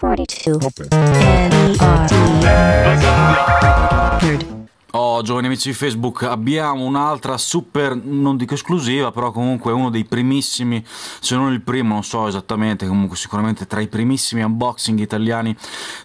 42 N E R D Nerd Oh, giovani amici di Facebook, abbiamo un'altra super, non dico esclusiva, però comunque uno dei primissimi, se non il primo, non so esattamente, comunque sicuramente tra i primissimi unboxing italiani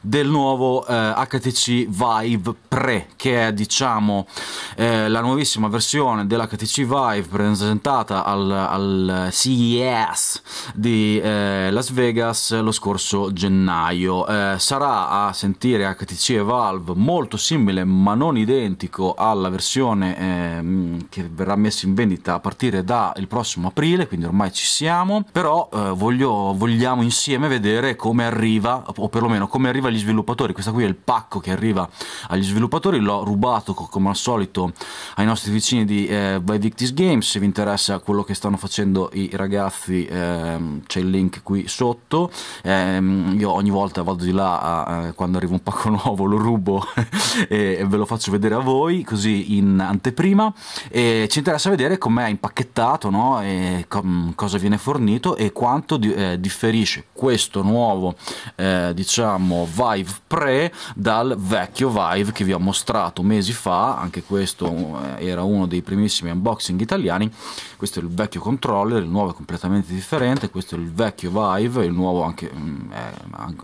del nuovo eh, HTC Vive Pre, che è diciamo eh, la nuovissima versione dell'HTC Vive presentata al, al CES di eh, Las Vegas lo scorso gennaio. Eh, sarà a sentire HTC e Valve molto simile, ma non identica identico alla versione eh, che verrà messa in vendita a partire dal prossimo aprile, quindi ormai ci siamo, però eh, voglio, vogliamo insieme vedere come arriva, o perlomeno come arriva agli sviluppatori, questo qui è il pacco che arriva agli sviluppatori, l'ho rubato come al solito ai nostri vicini di eh, By Victis Games, se vi interessa quello che stanno facendo i ragazzi eh, c'è il link qui sotto, ehm, io ogni volta vado di là a, a, quando arriva un pacco nuovo lo rubo e, e ve lo faccio vedere a voi così in anteprima e ci interessa vedere com'è impacchettato no? com cosa viene fornito e quanto di eh, differisce questo nuovo eh, diciamo Vive Pre dal vecchio Vive che vi ho mostrato mesi fa anche questo eh, era uno dei primissimi unboxing italiani questo è il vecchio controller il nuovo è completamente differente questo è il vecchio Vive il nuovo anche, mm,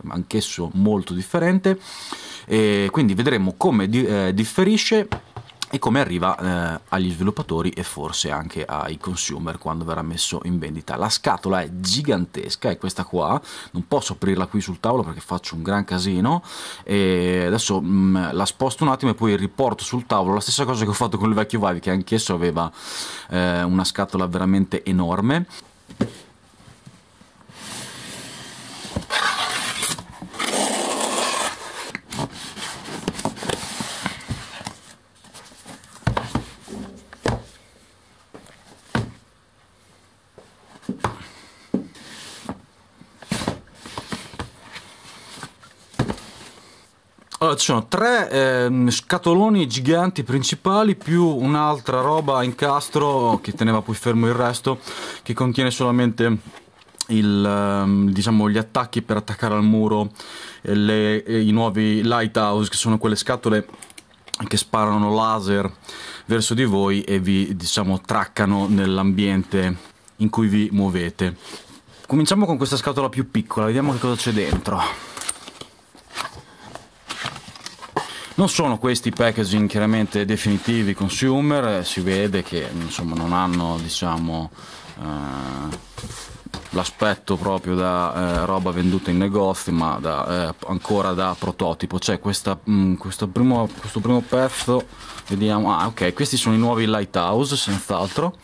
anch'esso molto differente e quindi vedremo come di eh, differisce nasce e come arriva eh, agli sviluppatori e forse anche ai consumer quando verrà messo in vendita. La scatola è gigantesca, è questa qua, non posso aprirla qui sul tavolo perché faccio un gran casino e adesso mh, mm, la sposto un attimo e poi riporto sul tavolo la stessa cosa che ho fatto con il vecchio Vive che anch'esso aveva eh, una scatola veramente enorme. sono tre eh, scatoloni giganti principali più un'altra roba in castro che teneva poi fermo il resto che contiene solamente il, ehm, diciamo, gli attacchi per attaccare al muro le, i nuovi lighthouse che sono quelle scatole che sparano laser verso di voi e vi diciamo traccano nell'ambiente in cui vi muovete cominciamo con questa scatola più piccola vediamo che cosa c'è dentro Non sono questi packaging chiaramente definitivi consumer, eh, si vede che insomma, non hanno diciamo, eh, l'aspetto proprio da eh, roba venduta in negozi, ma da, eh, ancora da prototipo. C'è mm, questo, primo, questo primo pezzo, vediamo, ah ok, questi sono i nuovi Lighthouse senz'altro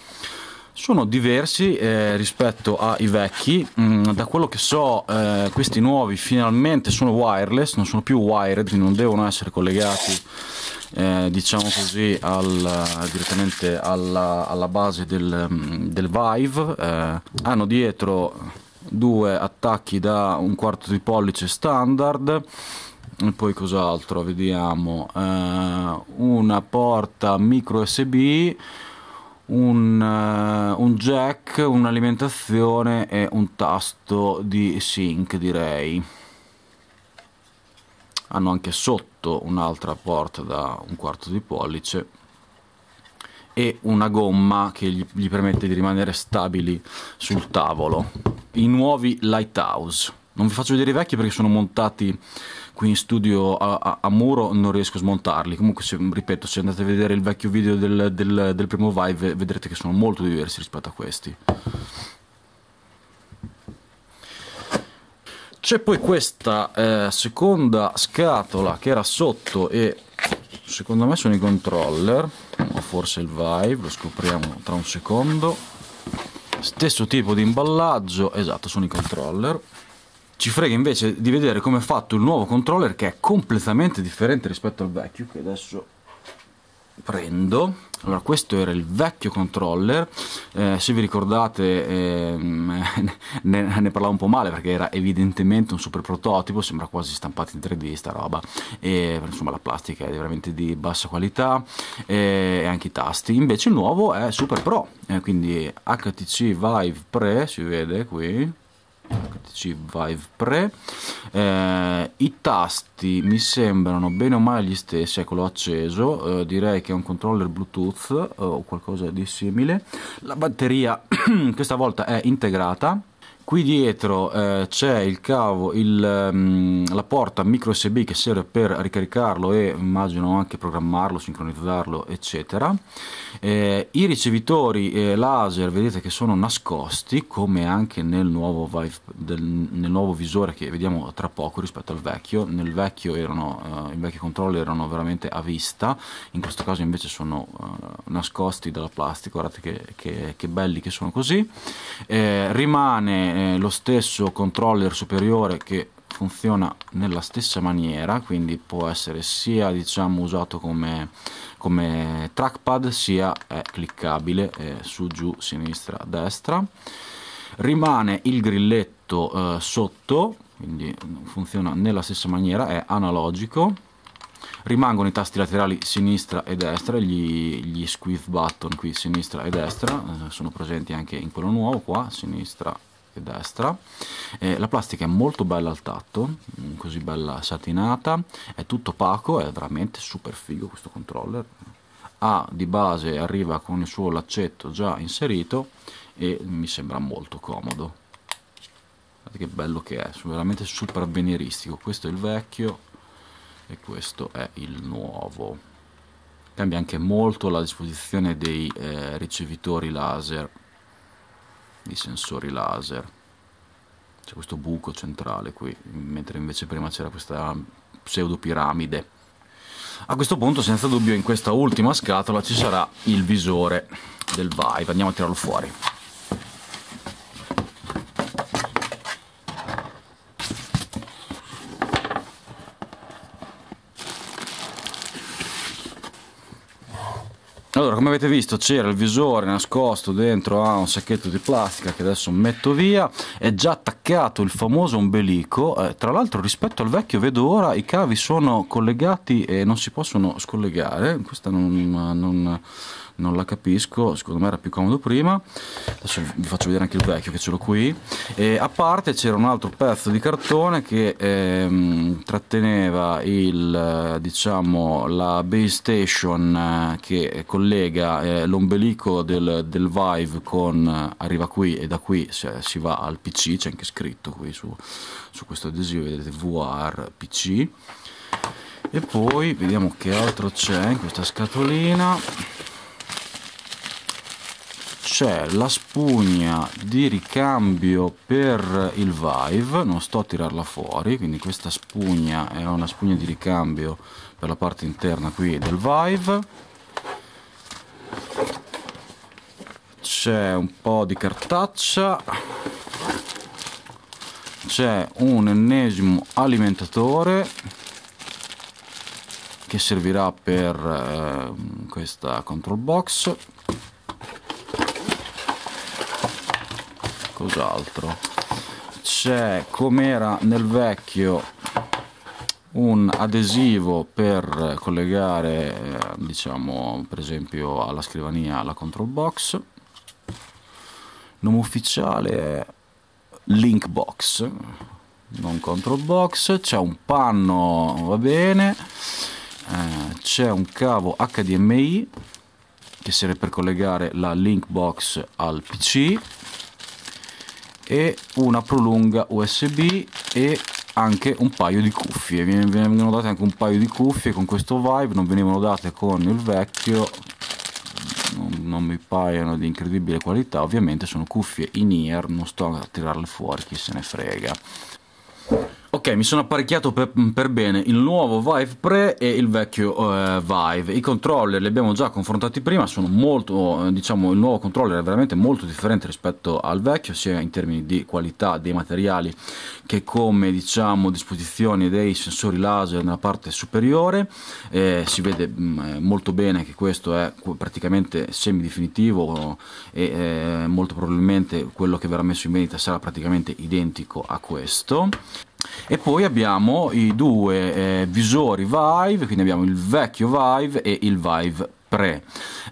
sono diversi eh, rispetto ai vecchi. Mm, da quello che so, eh, questi nuovi finalmente sono wireless, non sono più wired, quindi non devono essere collegati. Eh, diciamo così al, direttamente alla, alla, base del, mm, del Vive eh, hanno dietro due attacchi da un quarto di pollice standard e poi cos'altro vediamo eh, una porta micro usb un, uh, un jack, un'alimentazione e un tasto di sync direi hanno anche sotto un'altra porta da un quarto di pollice e una gomma che gli, gli permette di rimanere stabili sul tavolo i nuovi Lighthouse non vi faccio vedere i vecchi perché sono montati qui in studio a, a, a muro, non riesco a smontarli. Comunque, se, ripeto, se andate a vedere il vecchio video del, del, del primo Vive, vedrete che sono molto diversi rispetto a questi. C'è poi questa eh, seconda scatola che era sotto e secondo me sono i controller, o forse il Vive, lo scopriamo tra un secondo. Stesso tipo di imballaggio, esatto, sono i controller. Ci frega invece di vedere come è fatto il nuovo controller che è completamente differente rispetto al vecchio che adesso prendo allora questo era il vecchio controller eh, se vi ricordate eh, ne, ne, parlavo un po' male perché era evidentemente un super prototipo sembra quasi stampato in 3D sta roba e insomma la plastica è veramente di bassa qualità e anche i tasti invece il nuovo è super pro eh, quindi HTC Vive Pre si vede qui HTC Vive Pre eh, i tasti mi sembrano bene o male gli stessi ecco l'ho acceso eh, direi che è un controller bluetooth eh, o qualcosa di simile la batteria questa volta è integrata Qui dietro eh, c'è il cavo, il, um, la porta micro USB che serve per ricaricarlo e immagino anche programmarlo, sincronizzarlo eccetera. Eh, I ricevitori eh, laser vedete che sono nascosti come anche nel nuovo, Vive, del, nel nuovo, visore che vediamo tra poco rispetto al vecchio. Nel vecchio erano, eh, i vecchi controlli erano veramente a vista, in questo caso invece sono eh, nascosti dalla plastica, guardate che, che, che belli che sono così. Eh, rimane lo stesso controller superiore che funziona nella stessa maniera quindi può essere sia diciamo usato come, come trackpad sia è cliccabile eh, su giù sinistra destra rimane il grilletto eh, sotto quindi funziona nella stessa maniera è analogico rimangono i tasti laterali sinistra e destra gli, gli squeeze button qui sinistra e destra eh, sono presenti anche in quello nuovo qua sinistra destra eh, la plastica è molto bella al tatto mm, così bella satinata è tutto opaco è veramente super figo questo controller ha di base arriva con il suo laccetto già inserito e mi sembra molto comodo guardate che bello che è veramente super avveniristico questo è il vecchio e questo è il nuovo cambia anche molto la disposizione dei eh, ricevitori laser i sensori laser c'è questo buco centrale qui mentre invece prima c'era questa pseudo piramide a questo punto senza dubbio in questa ultima scatola ci sarà il visore del Vive andiamo a tirarlo fuori avete visto c'era il visore nascosto dentro a un sacchetto di plastica che adesso metto via, è già attaccato il famoso ombelico, eh, tra l'altro rispetto al vecchio vedo ora i cavi sono collegati e non si possono scollegare, questa non, non, non la capisco, secondo me era più comodo prima, adesso vi faccio vedere anche il vecchio che ce l'ho qui, e a parte c'era un altro pezzo di cartone che ehm, tratteneva il, eh, diciamo, la base station eh, che collega idea, eh, l'ombelico del, del, Vive con eh, arriva qui e da qui se, si va al PC, c'è anche scritto qui su, su questo adesivo, vedete VR PC. E poi vediamo che altro c'è in questa scatolina. C'è la spugna di ricambio per il Vive, non sto a tirarla fuori, quindi questa spugna è una spugna di ricambio per la parte interna qui del Vive c'è un po' di cartaccia c'è un ennesimo alimentatore che servirà per eh, questa control box cos'altro c'è come era nel vecchio un adesivo per collegare eh, diciamo per esempio alla scrivania la control box il nome ufficiale è link box non control box c'è un panno va bene eh, c'è un cavo HDMI che serve per collegare la link box al PC e una prolunga USB e anche un paio di cuffie venivano date anche un paio di cuffie con questo vibe non venivano date con il vecchio non, non mi paiono di incredibile qualità ovviamente sono cuffie in ear non sto a tirarle fuori chi se ne frega Ok, mi sono apparecchiato per, per, bene il nuovo Vive Pre e il vecchio eh, Vive. I controller li abbiamo già confrontati prima, sono molto, eh, diciamo, il nuovo controller è veramente molto differente rispetto al vecchio, sia in termini di qualità dei materiali che come, diciamo, disposizioni dei sensori laser nella parte superiore. Eh, si vede mh, mm, eh, molto bene che questo è praticamente semidefinitivo eh, e molto probabilmente quello che verrà messo in vendita sarà praticamente identico a questo. E poi abbiamo i due eh, visori Vive, quindi abbiamo il vecchio Vive e il Vive Pre.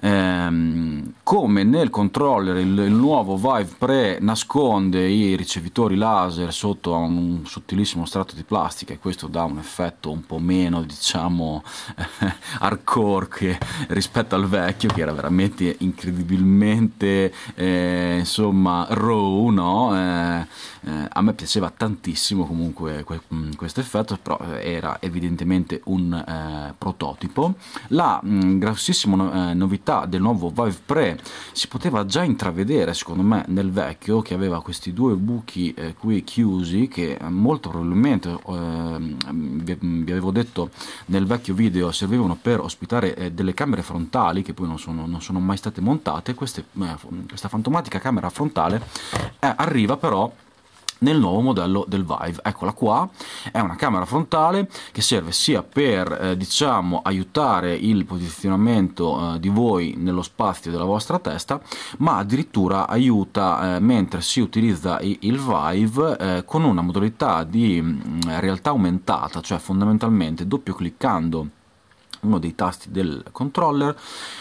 Ehm, come nel controller il, il, nuovo Vive Pre nasconde i ricevitori laser sotto a un, sottilissimo strato di plastica e questo dà un effetto un po' meno diciamo hardcore che, rispetto al vecchio che era veramente incredibilmente eh, insomma raw no? eh, eh a me piaceva tantissimo comunque que mm, questo effetto però era evidentemente un eh, prototipo la mh, mm, grossissima grandissima eh, novità del nuovo Vive Pre si poteva già intravedere secondo me nel vecchio che aveva questi due buchi eh, qui chiusi che molto probabilmente ehm, vi, vi, avevo detto nel vecchio video servivano per ospitare eh, delle camere frontali che poi non sono, non sono mai state montate Queste, eh, questa fantomatica camera frontale eh, arriva però nel nuovo modello del Vive. Eccola qua, è una camera frontale che serve sia per eh, diciamo aiutare il posizionamento eh, di voi nello spazio della vostra testa, ma addirittura aiuta eh, mentre si utilizza il Vive eh, con una modalità di mm, realtà aumentata, cioè fondamentalmente doppio cliccando uno dei tasti del controller,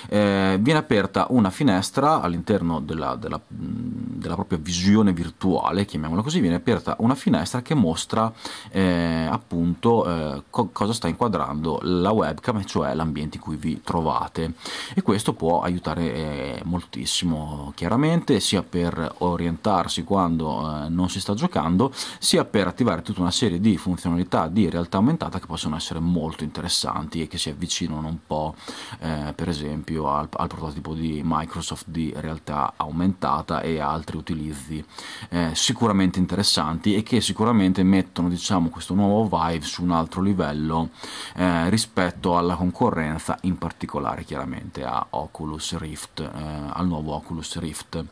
eh, viene aperta una finestra all'interno della, della, mm, della, propria visione virtuale, chiamiamola così, viene aperta una finestra che mostra eh, appunto eh, co cosa sta inquadrando la webcam, cioè l'ambiente in cui vi trovate e questo può aiutare eh, moltissimo chiaramente sia per orientarsi quando eh, non si sta giocando, sia per attivare tutta una serie di funzionalità di realtà aumentata che possono essere molto interessanti e che si avvicinano avvicinano un po' eh, per esempio al, al, prototipo di Microsoft di realtà aumentata e altri utilizzi eh, sicuramente interessanti e che sicuramente mettono diciamo, questo nuovo Vive su un altro livello eh, rispetto alla concorrenza in particolare chiaramente a Oculus Rift eh, al nuovo Oculus Rift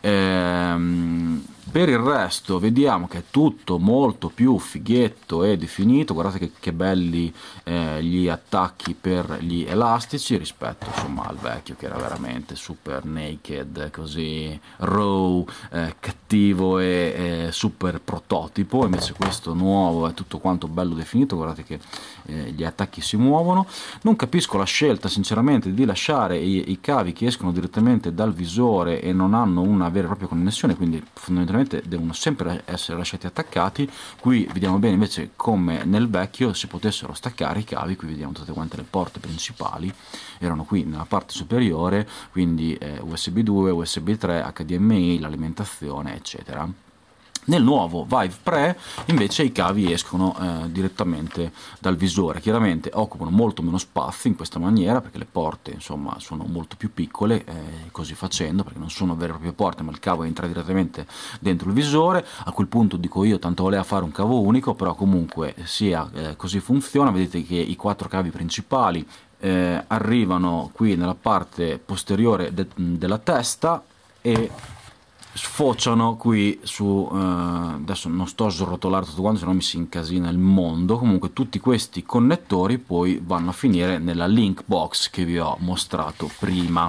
ehm, per il resto vediamo che è tutto molto più fighetto e definito guardate che, che belli eh, gli attacchi anche per gli elastici rispetto insomma, al vecchio che era veramente super naked, così raw, eh, cattivo e eh, super prototipo, invece questo nuovo è tutto quanto bello definito, guardate che eh, gli attacchi si muovono. Non capisco la scelta sinceramente di lasciare i, i cavi che escono direttamente dal visore e non hanno una vera e propria connessione, quindi fondamentalmente devono sempre essere lasciati attaccati. Qui vediamo bene invece come nel vecchio si potessero staccare i cavi, qui vediamo tutte quante le porte principali erano qui nella parte superiore quindi eh, USB 2, USB 3, HDMI, l'alimentazione eccetera nel nuovo Vive Pre invece i cavi escono eh, direttamente dal visore, chiaramente occupano molto meno spazio in questa maniera perché le porte insomma sono molto più piccole eh, così facendo perché non sono vere e proprie porte ma il cavo entra direttamente dentro il visore, a quel punto dico io tanto voleva fare un cavo unico però comunque sia eh, così funziona, vedete che i quattro cavi principali eh, arrivano qui nella parte posteriore de della testa e sfociano qui su eh, adesso non sto a srotolare tutto quanto se no mi si incasina il mondo comunque tutti questi connettori poi vanno a finire nella link box che vi ho mostrato prima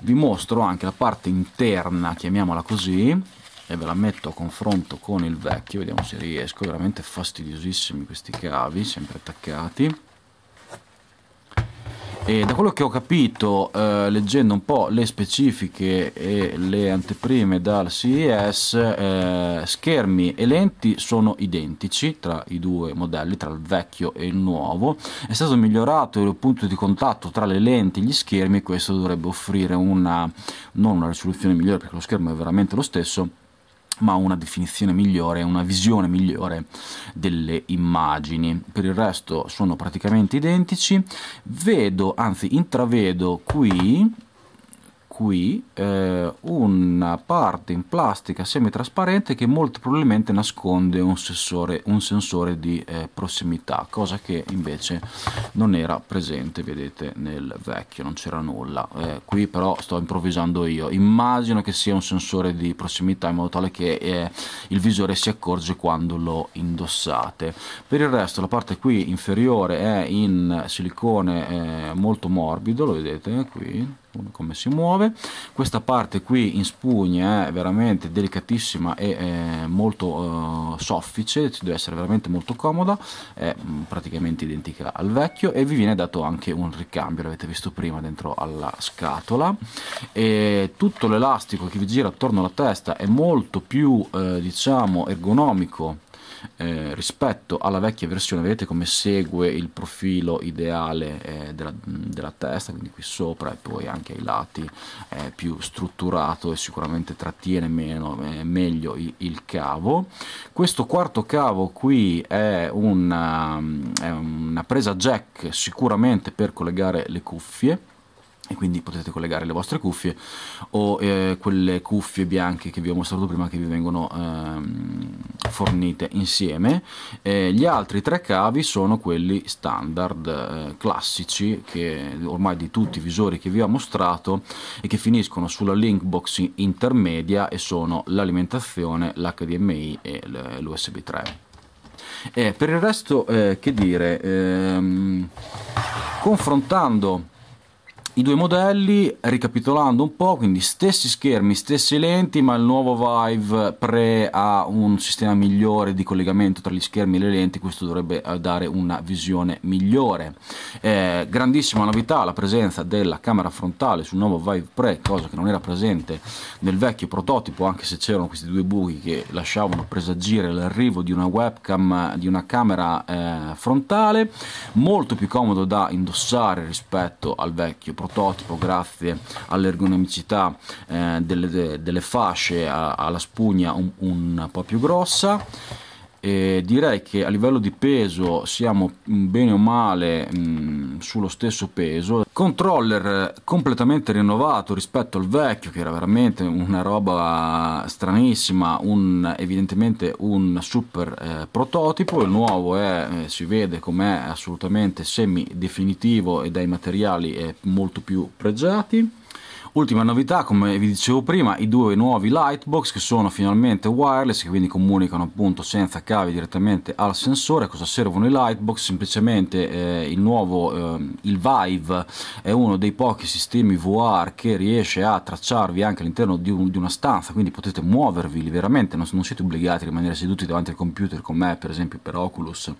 vi mostro anche la parte interna chiamiamola così e ve la metto a confronto con il vecchio vediamo se riesco veramente fastidiosissimi questi cavi sempre attaccati e da quello che ho capito, eh, leggendo un po' le specifiche e le anteprime dal CES, eh, schermi e lenti sono identici tra i due modelli, tra il vecchio e il nuovo. È stato migliorato il punto di contatto tra le lenti e gli schermi, e questo dovrebbe offrire una, non una risoluzione migliore perché lo schermo è veramente lo stesso, ma una definizione migliore, una visione migliore delle immagini. Per il resto sono praticamente identici. Vedo, anzi intravedo qui qui eh, una parte in plastica semitrasparente che molto probabilmente nasconde un sensore, un sensore di eh, prossimità, cosa che invece non era presente, vedete, nel vecchio, non c'era nulla. Eh, qui però sto improvvisando io, immagino che sia un sensore di prossimità in modo tale che eh, il visore si accorge quando lo indossate. Per il resto la parte qui inferiore è in silicone eh, molto morbido, lo vedete qui come, come si muove questa parte qui in spugna è veramente delicatissima e eh, molto eh, soffice deve essere veramente molto comoda è mm, praticamente identica al vecchio e vi viene dato anche un ricambio l'avete visto prima dentro alla scatola e tutto l'elastico che vi gira attorno alla testa è molto più eh, diciamo ergonomico eh, rispetto alla vecchia versione vedete come segue il profilo ideale eh, della, della, testa quindi qui sopra e poi anche ai lati è eh, più strutturato e sicuramente trattiene meno, eh, meglio il, il, cavo questo quarto cavo qui è una, eh, è una presa jack sicuramente per collegare le cuffie e quindi potete collegare le vostre cuffie o eh, quelle cuffie bianche che vi ho mostrato prima che vi vengono ehm, fornite insieme e gli altri tre cavi sono quelli standard eh, classici che ormai di tutti i visori che vi ho mostrato e che finiscono sulla link box intermedia e sono l'alimentazione, l'HDMI e l'USB 3 e per il resto eh, che dire ehm, confrontando i due modelli ricapitolando un po' quindi stessi schermi stesse lenti ma il nuovo Vive Pre ha un sistema migliore di collegamento tra gli schermi e le lenti questo dovrebbe eh, dare una visione migliore eh, grandissima novità la presenza della camera frontale sul nuovo Vive Pre cosa che non era presente nel vecchio prototipo anche se c'erano questi due buchi che lasciavano presagire l'arrivo di una webcam di una camera eh, frontale molto più comodo da indossare rispetto al vecchio prototipo prototipo grazie all'ergonomicità eh, delle, delle, fasce a, alla spugna un, un po' più grossa e direi che a livello di peso siamo bene o male mh, mm, sullo stesso peso. Controller eh, completamente rinnovato rispetto al vecchio che era veramente una roba stranissima, un, evidentemente un super eh, prototipo, il nuovo è, eh, si vede com'è assolutamente semi definitivo e dai materiali molto più pregiati. Ultima novità, come vi dicevo prima, i due nuovi Lightbox che sono finalmente wireless, che quindi comunicano appunto senza cavi direttamente al sensore. Cosa servono i Lightbox? Semplicemente eh, il nuovo, eh, il Vive, è uno dei pochi sistemi VR che riesce a tracciarvi anche all'interno di, un, di una stanza, quindi potete muovervi liberamente, non, non, siete obbligati a rimanere seduti davanti al computer con me, per esempio per Oculus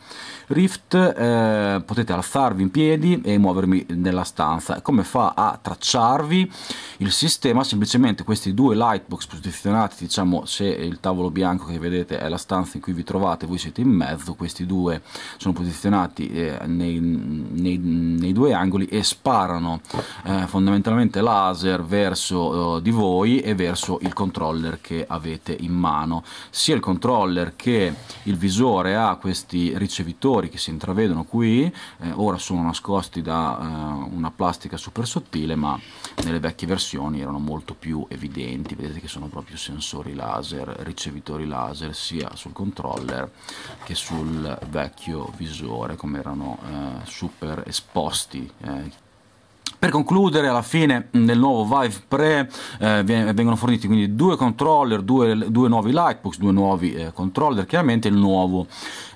Rift, eh, potete alzarvi in piedi e muovermi nella stanza. Come fa a tracciarvi? il sistema semplicemente questi due lightbox posizionati diciamo se il tavolo bianco che vedete è la stanza in cui vi trovate voi siete in mezzo questi due sono posizionati eh, nei, nei, nei, due angoli e sparano eh, fondamentalmente laser verso eh, di voi e verso il controller che avete in mano sia il controller che il visore ha questi ricevitori che si intravedono qui eh, ora sono nascosti da eh, una plastica super sottile ma nelle vecchie versioni erano molto più evidenti, vedete che sono proprio sensori laser, ricevitori laser sia sul controller che sul vecchio visore come erano eh, super esposti eh, per concludere, alla fine del nuovo Vive Pre eh, vengono forniti quindi due controller, due, due nuovi Lightbox, due nuovi eh, controller, chiaramente il nuovo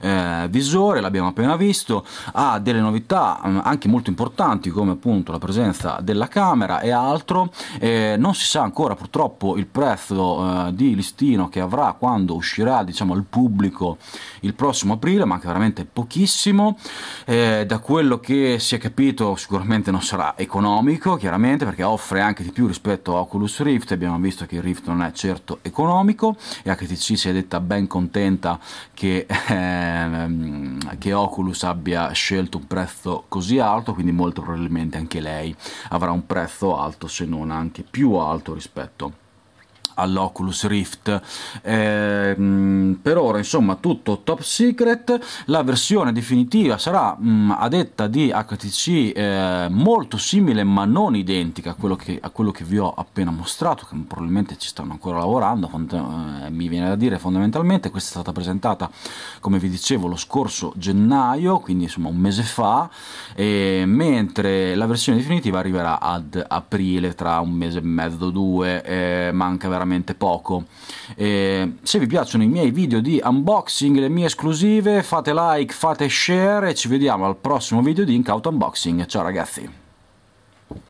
eh, visore, l'abbiamo appena visto, ha delle novità anche molto importanti come appunto la presenza della camera e altro, non si sa ancora purtroppo il prezzo eh, di listino che avrà quando uscirà diciamo, al pubblico il prossimo aprile, manca veramente pochissimo, eh, da quello che si è capito sicuramente non sarà economico chiaramente perché offre anche di più rispetto a Oculus Rift, abbiamo visto che il Rift non è certo economico e HTC si è detta ben contenta che, ehm, che Oculus abbia scelto un prezzo così alto, quindi molto probabilmente anche lei avrà un prezzo alto se non anche più alto rispetto all'Oculus Rift. Eh, per ora, insomma, tutto top secret. La versione definitiva sarà mh, mm, a detta di HTC eh, molto simile, ma non identica a quello, che, a quello, che, vi ho appena mostrato. Che probabilmente ci stanno ancora lavorando. Eh, mi viene da dire fondamentalmente, questa è stata presentata, come vi dicevo, lo scorso gennaio, quindi insomma un mese fa. mentre la versione definitiva arriverà ad aprile tra un mese e mezzo, due, eh, manca veramente veramente poco. E se vi piacciono i miei video di unboxing, le mie esclusive, fate like, fate share e ci vediamo al prossimo video di Incauto Unboxing. Ciao ragazzi!